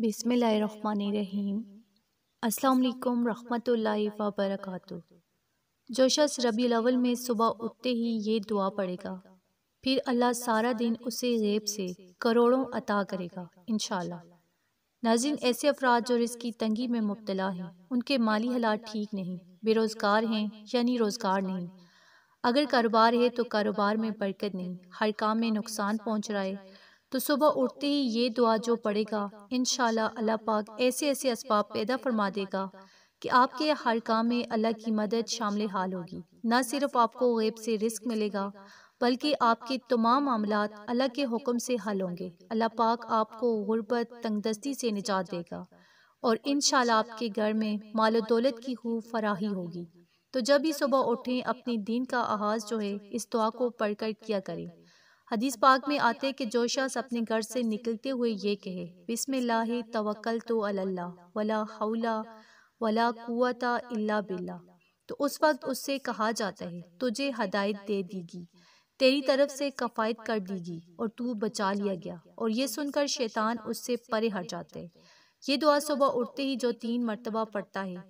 बिसमीम अल्लाम रहमतुल्लाहि व बरकatuh जो शख्स रबी अवल में सुबह उठते ही ये दुआ पड़ेगा फिर अल्लाह सारा दिन उसे रेब से करोड़ों अता करेगा इन नाजिन ऐसे अफराद जो इसकी तंगी में मुबतला हैं उनके माली हालात ठीक नहीं बेरोज़गार हैं यानी रोज़गार नहीं अगर कारोबार है तो कारोबार में बरकत नहीं हर काम में नुकसान पहुँच रहा है तो सुबह उठते ही ये दुआ जो पड़ेगा इनशाला अल्लाह पाक ऐसे ऐसे इसबाब पैदा फरमा देगा कि आपके हर काम में अल्लाह की मदद शामिल हाल होगी न सिर्फ आपको गैब से रिस्क मिलेगा बल्कि आपके तमाम मामला अल्लाह के हुक्म से हल होंगे अल्लाह पाक आपको गुर्बत तंगदस्ती से निजात देगा और इन आपके घर में माल दौलत की खूब फराही होगी तो जब ही सुबह उठें अपने दिन का आगाज़ जो है इस दुआ को पढ़कर किया करें हदीस पाक में आते कि जो शख्स अपने घर से निकलते हुए ये कहे बिसमिल्लाह तवक्ल तो अल्लाह वला हौला वला कुआता इल्ला बिल्ला तो उस वक्त उससे कहा जाता है तुझे हदायत दे दीगी तेरी तरफ से कफायत कर दीगी और तू बचा लिया गया और ये सुनकर शैतान उससे परे हट जाते ये दुआ सुबह उठते ही जो तीन मरतबा पड़ता है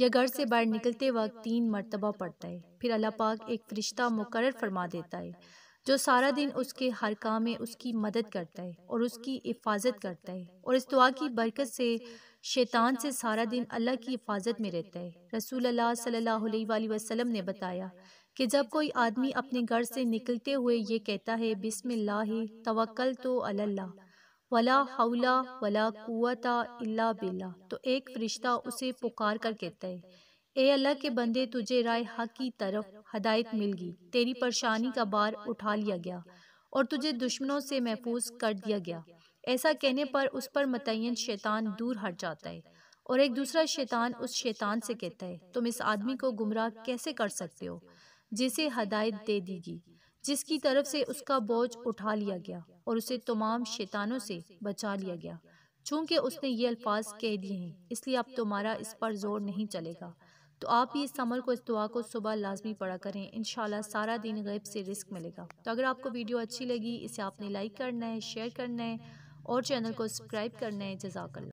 या घर से बाहर निकलते वक्त तीन मरतबा पड़ता है फिर अल्लाह पाक एक फरिश्ता मुकर फरमा देता है जो सारा दिन उसके हर काम में उसकी मदद करता है और उसकी हिफाजत करता है और इस दुआ की बरकत से शैतान से सारा दिन अल्लाह की हिफाजत में रहता है रसूल अल्लाह सल्लल्लाहु अलैहि वसल्लम ने बताया कि जब कोई आदमी अपने घर से निकलते हुए ये कहता है बिसमिल्लाह तवक्ल तो अल्लाह वला हौला वला कुआता इल्ला बिल्ला तो एक फ़रिश्ता उसे पुकार कर कहता है ए अल्लाह के बंदे तुझे राय हक की तरफ हदायत मिल गई तेरी परेशानी का बार उठा लिया गया और तुझे दुश्मनों से महफूज कर दिया गया ऐसा कहने पर उस पर मतयन शैतान दूर हट जाता है और एक दूसरा शैतान उस शैतान से कहता है तुम इस आदमी को गुमराह कैसे कर सकते हो जिसे हदायत दे दी गई जिसकी तरफ से उसका बोझ उठा लिया गया और उसे तमाम शैतानों से बचा लिया गया चूंकि उसने ये अल्फाज कह दिए हैं इसलिए अब तुम्हारा इस पर जोर नहीं चलेगा तो आप भी इस अमल को इस दुआ को सुबह लाजमी पढ़ा करें इन सारा दिन गैब से रिस्क मिलेगा तो अगर आपको वीडियो अच्छी लगी इसे आपने लाइक करना है शेयर करना है और चैनल को सब्सक्राइब करना है जजाकल्ला